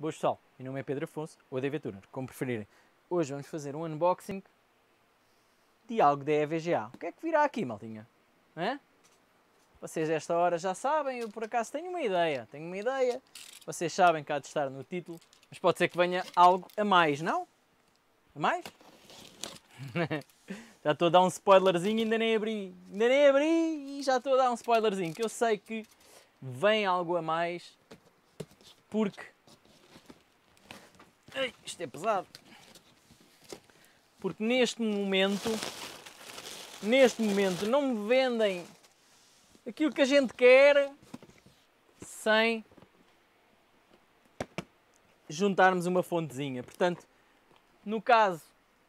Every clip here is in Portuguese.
Boas pessoal, meu nome é Pedro Afonso ou David Turner, como preferirem. Hoje vamos fazer um unboxing de algo da EVGA. O que é que virá aqui, maltinha? É? Vocês desta hora já sabem, eu por acaso tenho uma ideia, tenho uma ideia. Vocês sabem que há de estar no título, mas pode ser que venha algo a mais, não? A mais? já estou a dar um spoilerzinho, ainda nem abri, ainda nem abri e já estou a dar um spoilerzinho, que eu sei que vem algo a mais, porque Ei, isto é pesado. Porque neste momento, neste momento, não me vendem aquilo que a gente quer sem juntarmos uma fontezinha. Portanto, no caso,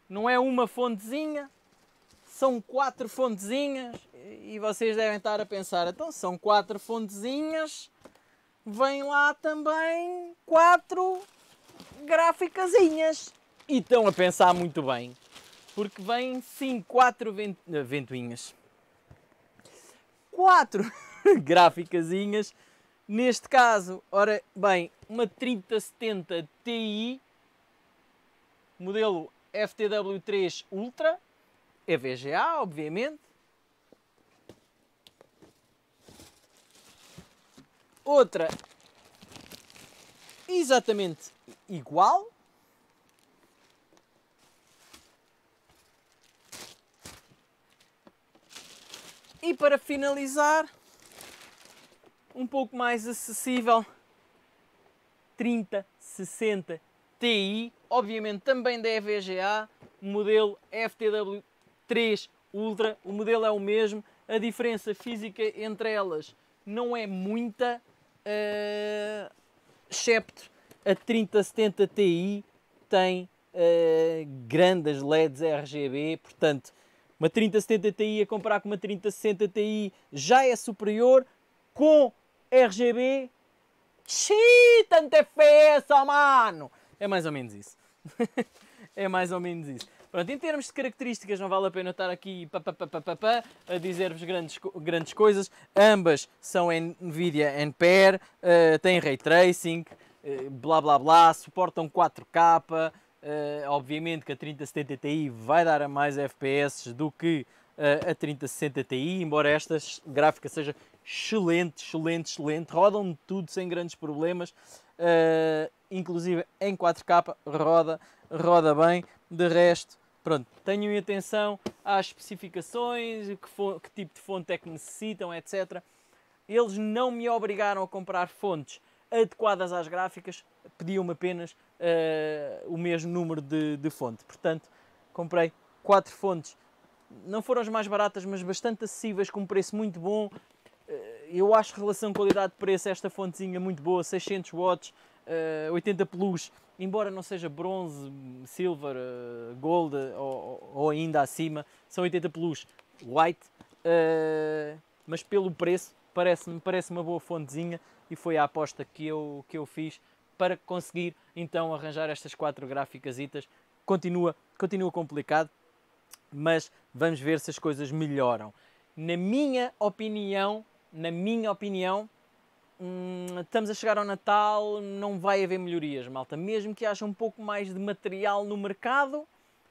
não é uma fontezinha, são quatro fontezinhas e vocês devem estar a pensar, então são quatro fontezinhas, vem lá também quatro gráficasinhas E estão a pensar muito bem, porque vêm sim quatro vent... Eh, ventoinhas. Quatro gráficasinhas Neste caso, ora bem, uma 3070 Ti, modelo FTW3 Ultra, é VGA, obviamente. Outra exatamente igual. E para finalizar, um pouco mais acessível, 3060 Ti, obviamente também da EVGA, modelo FTW3 Ultra, o modelo é o mesmo, a diferença física entre elas não é muita, eh, excepto a 3070 Ti tem uh, grandes LEDs RGB, portanto, uma 3070 Ti a comparar com uma 3060 Ti já é superior com RGB. Xiii, tanto FPS, oh mano! É mais ou menos isso. é mais ou menos isso. Pronto, em termos de características, não vale a pena estar aqui pá, pá, pá, a dizer-vos grandes, grandes coisas. Ambas são NVIDIA NPR, uh, eh, têm Ray Tracing, uh, blá blá blá, suportam 4K. Uh, eh, obviamente que a 3070 Ti vai dar a mais FPS do que a 3060 Ti, embora esta gráfica seja excelente, excelente, excelente, rodam tudo sem grandes problemas, uh, inclusive em 4K roda, roda bem, de resto Pronto, tenham atenção às especificações, que, que tipo de fonte é que necessitam, etc. Eles não me obrigaram a comprar fontes adequadas às gráficas, pediam-me apenas uh, o mesmo número de, de fonte. Portanto, comprei quatro fontes. Não foram as mais baratas, mas bastante acessíveis, com um preço muito bom. Uh, eu acho relação qualidade-preço esta fontezinha é muito boa, 600 watts, uh, 80 Plus, embora não seja bronze, silver, uh, gold eh, ou, ou, ainda acima, são 80 Plus white, uh, mas pelo preço parece-me parece uma boa fontezinha e foi a aposta que eu, que eu fiz para conseguir então arranjar estas quatro gráficasitas. Continua, continua complicado, mas vamos ver se as coisas melhoram. Na minha opinião, na minha opinião, hum, estamos a chegar ao Natal, não vai haver melhorias, malta. Mesmo que haja um pouco mais de material no mercado,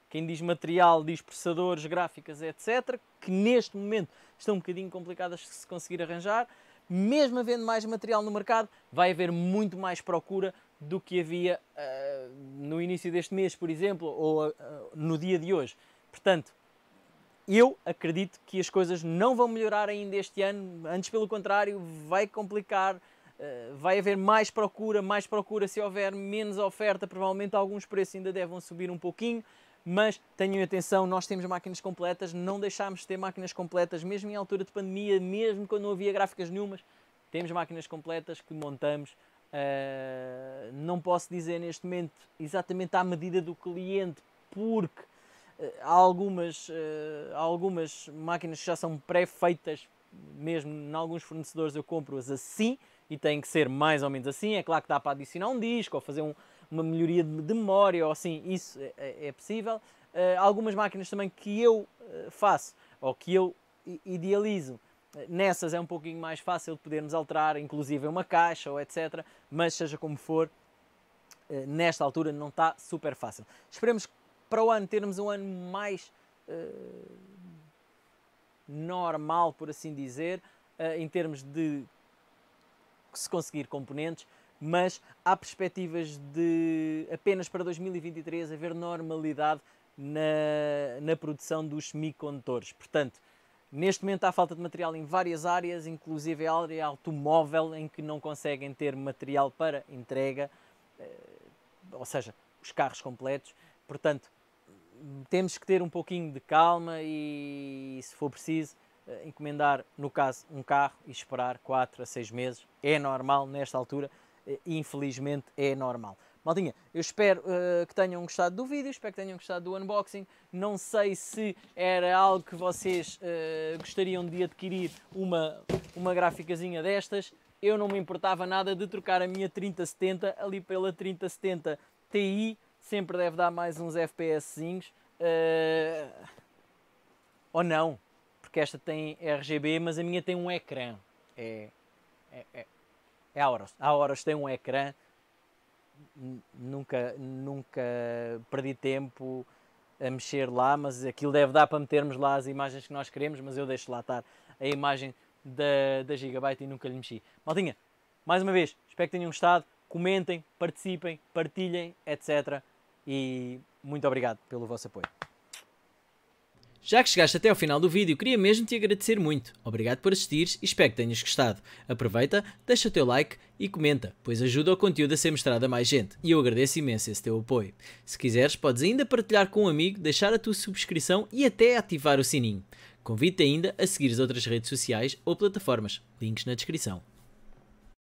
quem diz material diz processadores, gráficas, etc., que neste momento estão um bocadinho complicadas de se conseguir arranjar, mesmo havendo mais material no mercado, vai haver muito mais procura do que havia uh, no início deste mês, por exemplo, ou uh, no dia de hoje. Portanto, eu acredito que as coisas não vão melhorar ainda este ano, antes pelo contrário, vai complicar, eh, vai haver mais procura, mais procura se houver menos oferta, provavelmente alguns preços ainda devem subir um pouquinho, mas tenham atenção, nós temos máquinas completas, não deixámos de ter máquinas completas, mesmo em altura de pandemia, mesmo quando não havia gráficas nenhumas, temos máquinas completas que montamos. Uh, não posso dizer neste momento exatamente à medida do cliente, porque eh, há algumas, eh, há algumas máquinas que já são pré-feitas, mesmo em alguns fornecedores eu compro-as assim e tem que ser mais ou menos assim. É claro que dá para adicionar um disco ou fazer um, uma melhoria de memória ou assim, isso é, é, é possível. Há eh, algumas máquinas também que eu faço ou que eu idealizo. Nessas é um pouquinho mais fácil de podermos alterar, inclusive uma caixa ou etc. Mas seja como for, nesta altura não está super fácil. Esperemos que para o ano termos um ano mais uh, normal, por assim dizer, uh, em termos de se conseguir componentes, mas há perspectivas de apenas para 2023 haver normalidade na, na produção dos semicondutores. Portanto, Neste momento há falta de material em várias áreas, inclusive a área automóvel, em que não conseguem ter material para entrega, eh, ou seja, os carros completos. Portanto, temos que ter um pouquinho de calma e, se for preciso, eh, encomendar, no caso, um carro e esperar 4 a 6 meses. É normal nesta altura, eh, infelizmente é normal. Maldinha, eu espero uh, que tenham gostado do vídeo, espero que tenham gostado do unboxing. Não sei se era algo que vocês uh, gostariam de adquirir uma, uma gráficazinha destas. Eu não me importava nada de trocar a minha 3070 ali pela 3070 Ti sempre deve dar mais uns FPSzinhos. Uh, eh, ou não, porque esta tem RGB, mas a minha tem um ecrã. É, é, é, é a horas. A horas tem um ecrã. Nunca, nunca perdi tempo a mexer lá, mas aquilo deve dar para metermos lá as imagens que nós queremos, mas eu deixo lá estar a imagem da, da Gigabyte e nunca lhe mexi. Maltinha, mais uma vez, espero que tenham gostado, comentem, participem, partilhem, etc e muito obrigado pelo vosso apoio. Já que chegaste até ao final do vídeo, queria mesmo te agradecer muito. Obrigado por assistires e espero que tenhas gostado. Aproveita, deixa o teu like e comenta, pois ajuda o conteúdo a ser mostrado a mais gente e eu agradeço imenso esse teu apoio. Se quiseres, podes ainda partilhar com um amigo, deixar a tua subscrição e até ativar o sininho. Convido-te ainda a seguir as outras redes sociais ou plataformas, links na descrição.